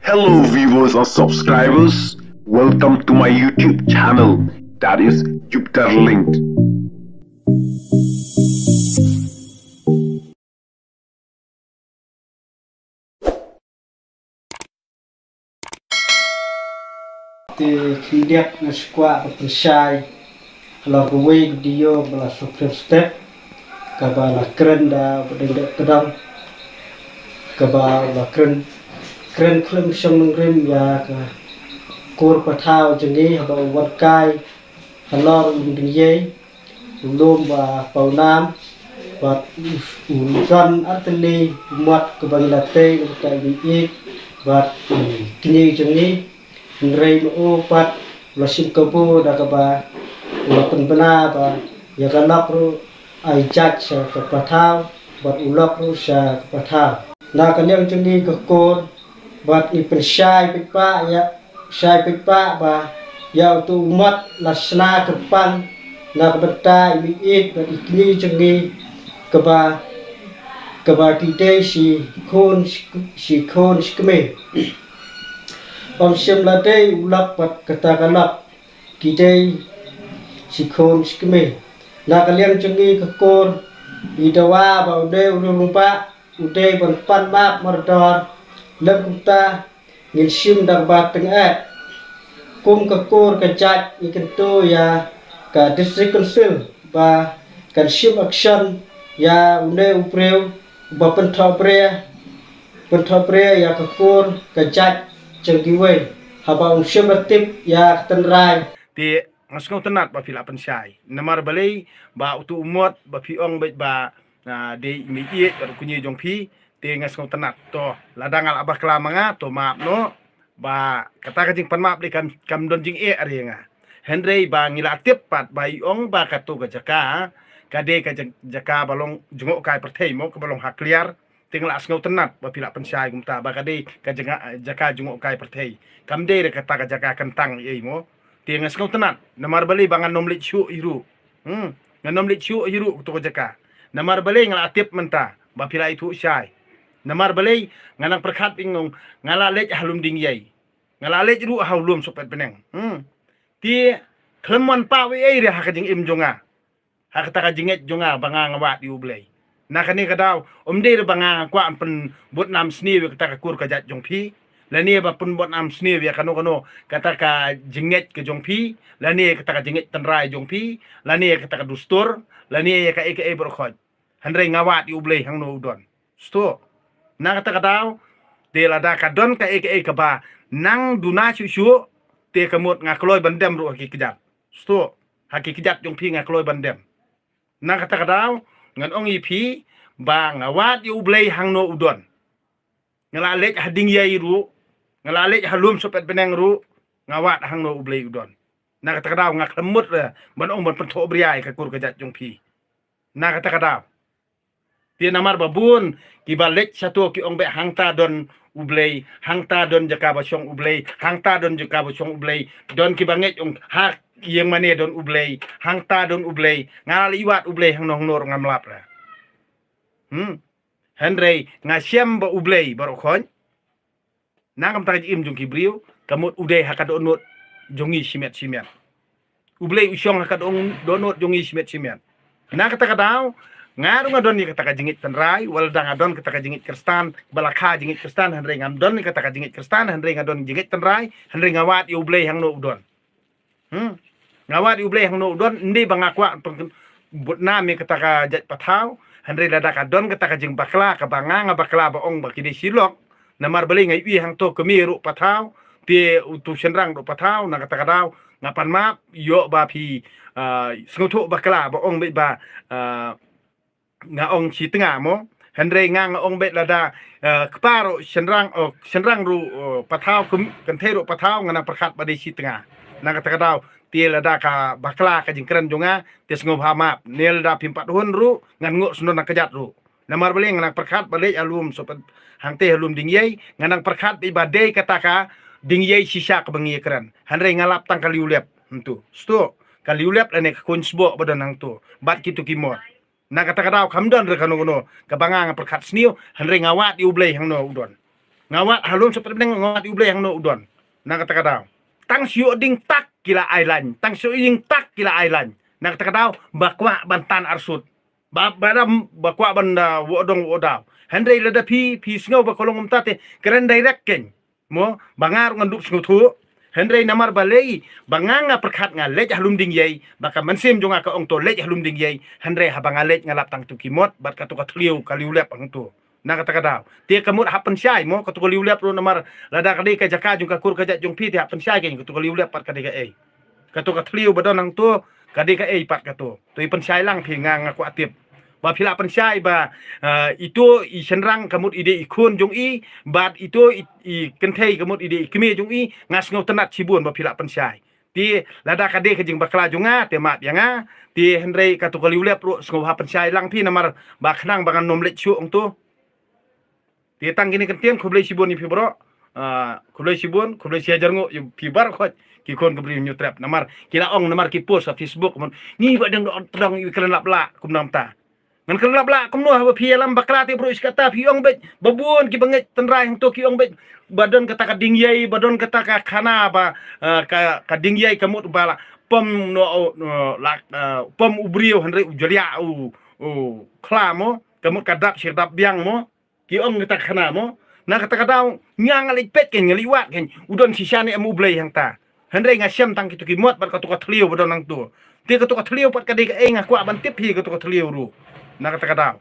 Hello viewers and subscribers, welcome to my YouTube channel that is Jupiter Linked. The khi đẹp nó qua của tôi sai là cái way của Dio là supreme step cả bà là kren đã bên đẹp cái đông kren khlum shom nung rim ya ka kur pathao jangi haba wat kai halor ding ye lum ba pau nam và gần atli mặt của bằng là tê tại vì ít và kinh chúng ni người mà ô pat là sim kabu đã các bà là phần bana và ya các lọc ru ai chặt sa các bà thao và ulọc ru sa các bà thao là cái nhân chúng ni các cô បាទអ៊ីប្រឆាយពិបាកយ៉ាឆាយពិបាកបាទយកទូមាត់ឡាស្លាកប៉ាន់ឡាកបតាអ៊ីមីអ៊ីតបាទអ៊ីគ្លីចងីកបាកបាគីទេស៊ីខូនស៊ីខូនស្គមេអំឈឹមឡាទេឧឡាប់បាត់កតាកឡាប់គីទេស៊ីខូនស្គមេឡាកលៀងចងីកកូនអ៊ីតវ៉ាបោដេវលុងប៉ាឧទេបនប៉ាន់បាបមរតរលើកតានិលឈឹមដំបាទាំងអែគុំកកូនកចាច់វិកិនតូយ៉ាកា district council បា consume action យ៉ាឧណេឧប្រេវបបន្ថោព្រះបន្ថោព្រះយ៉ាកកូនកចាច់ចឹងគីវេហើយបងខ្ញុំរតិបយ៉ាតិនរាយទីងស្គងតណាត់បាភីឡាពិនឆៃណាមារបលីបាឧទុមាត់បាភីអងបិចបាដេមីអ៊ីតរគុញយងភី tingas ko tanat to ladangal abah lama nga to maap no ba kata kajing pan maap di kam kam don jing e ari nga Henry ba ngila pat ba iong ba katu ka jaka kade ka jaka balong jengok kai pertei mo ka balong hakliar tinggal as ngau tenat ba pila syai gum ta ba kade ka jaka jaka jengok kai pertei kam de kata ka jaka kentang e mo tingas ngau tenat namar bali bangan nomlit syu iru hmm nganomlit syu iru to ka jaka namar bali ngala atip menta ba pila itu syai namar balay ngalang perkat ingong ngalalet halum dingyai ngalalet ru halum sopet peneng hmm ti klemon pawe ai re hakajing im jonga hakata kajinget jonga banga ngawat yu kani nakani kadaw omde re banga kwa ampun bot nam sniwe kata kur kajat jongpi lani ba pun bot nam sni ya kano kano kata ka jinget ke la lani kata ka jinget tenrai la lani kata ka dustur la ya ka eke e, e berkhoj hanre ngawat di ublei hang no udon sto nang ta kadaw te la da ka don ka e ka e ka ba nang duna shu chu te ka mut nga kloi bandem ru ki kijat sto ha ki kijat jong pi nga kloi bandem nang ka ta ngan ong i pi ba nga wat i ublei hang no udon ngala lek hading yai ru ngala lek halum sopet beneng ru ngawat hang no u udon nang ka ta kadaw nga klemut eh, ban ong ban pantho briai ka kur ka jat jong pi nang ka ta dia namar babun kibalik satu ki ong be hangta don ublay hangta don jaka bosong ublay hangta don jaka bosong ublay don kibanget ong hak yang mane don ublay hangta don ublay ngal iwat ublay hang nong nor ngam lap la hmm henry ngasiam ba ublay barokon Nang tak im jung ki kamut uday hakad onot jongi simet simet ublay usyong hakad ong donot jongi simet simet Nang kata ngaru ngadon ni kataka jingit tenrai wal dang adon kataka jingit kristan balakha jingit kristan ngam don ni kataka kan jingit kristan hanre ngadon jingit tenrai kan hanre ngawat i ublei hang no udon hmm ngawat i ublei hang no udon ndi bangakwa buat nami kata jat patau hanre dadak adon kata ka jing bakla ka banga ba baong bakide silok namar beli ngai wi hang to kemi kemiru patau pi utu senrang ru patau na kataka dau ngapan map yo ba pi uh, ah, sengutuk bakla baong ba uh, nga ong chi tenga mo henre nga nga ong bet lada eh, kparo senrang o oh, senrang ru oh, pathaw kum kan thero nga ngana prakhat dei chi tenga na ka takadaw tiel lada ka bakla ka jingkran jonga tes ngob hamap nel da pimpat hun ru ngan ngo sunon na kajat ru na mar bale ngana prakhat bade alum so hang hangte alum dingyai ngana prakhat di bade kataka dingyai sisa ka bangi kran henre lap tang kali ulep tu sto kali ulep lane kunsbo badan hang tu bat kitu mo na kata kata kam don re kanu no ka nga perkat sniu hanre ngawat i ublei hang no udon ngawat halum seperti neng ngawat iuble yang hang no udon na kata kata tang siu ding tak kila island, tang siu ding tak kila island, na kata kata bakwa bantan arsut ba badam bakwa banda wodong wodau hanre lada pi pi sngau ba umtate keren direct keng mo bangar nganduk sngutu henrei namar balei banganga perkhat nga lej ding yei baka mansim jonga ka ong to lej ding yei henrei habanga lej ngalap tang tu kimot bat ka liu ka tliu ka ang tu na kata kata tia kamut hapen syai mo katu liu lep ro namar lada kali ka jaka jung ka kur ka jung pi hapen syai gen katu liu lep pat kadi ka ei katu katliu badon ang tu kadi ka ei pat katu tu ipen syai lang pi nga aku atip ba phila eh, pan sai ba ito i senrang kamut ide ikun jong i bat ito i kenthei kamut ide ikme jong i ngas ngau tanat chibun ba phila pan ti lada kade ke jing bakla jonga te mat yanga ti henrei katukali ulep ro sngau ha pan lang pi namar ba khnang bangan nom le chu ong tu ti tang gini kentiem khublei chibun ni phibro kublai cibun kublai siajar ngo yu bar khot ki kon kubri bri nyutrap namar kila ong namar ki post Facebook mon ni i terang lap la kum ta ngan kan lap lap kumno ha pi lam bakra te bro iskata pi ong bet babun ki banget tenrai hang to ki ong bet badon kata ka ding yai kata ka khana ba ka ka ding yai kamut bala pom no lak pom ubriu hanre ujaria u u klamo kamut kadap sirdap biang mo ki ong kata khana mo na kata kata nyang alik pet ken wat ken udon sisane emu blai hang ta hanre ngasiam tang kitu ki mot bar ka tu ka thlio badan nang tu ti ka tu ka thlio pat ka dei ka e ngakwa ban tip hi ka tu ka ru nakataka